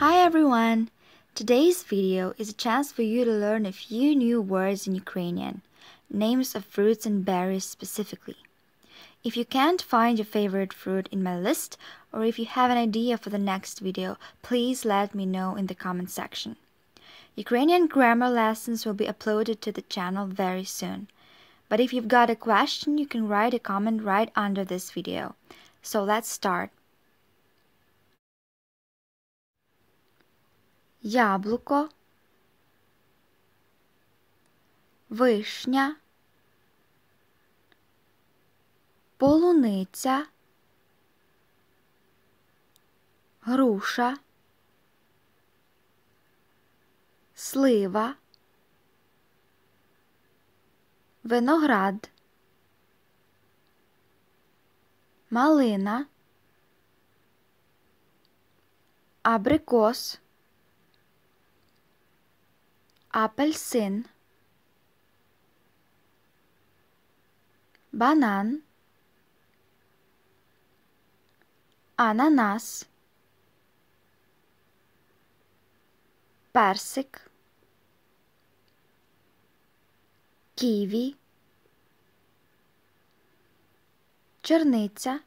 Hi everyone! Today's video is a chance for you to learn a few new words in Ukrainian, names of fruits and berries specifically. If you can't find your favorite fruit in my list, or if you have an idea for the next video, please let me know in the comment section. Ukrainian grammar lessons will be uploaded to the channel very soon. But if you've got a question, you can write a comment right under this video. So let's start. яблуко, вишня, полуниця, груша, слива, виноград, малина, абрикос апельсин, банан, ананас, персик, ківі, черниця,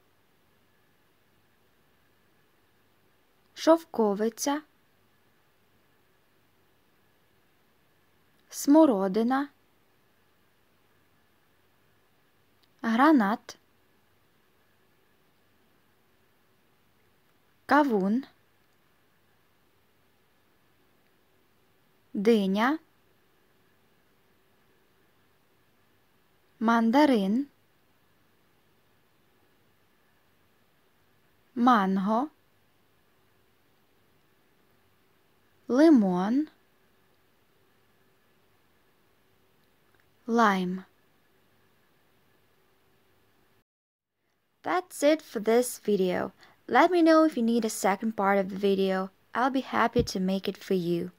шовковиця. смородина, гранат, кавун, диня, мандарин, манго, лимон, lime. That's it for this video. Let me know if you need a second part of the video. I'll be happy to make it for you.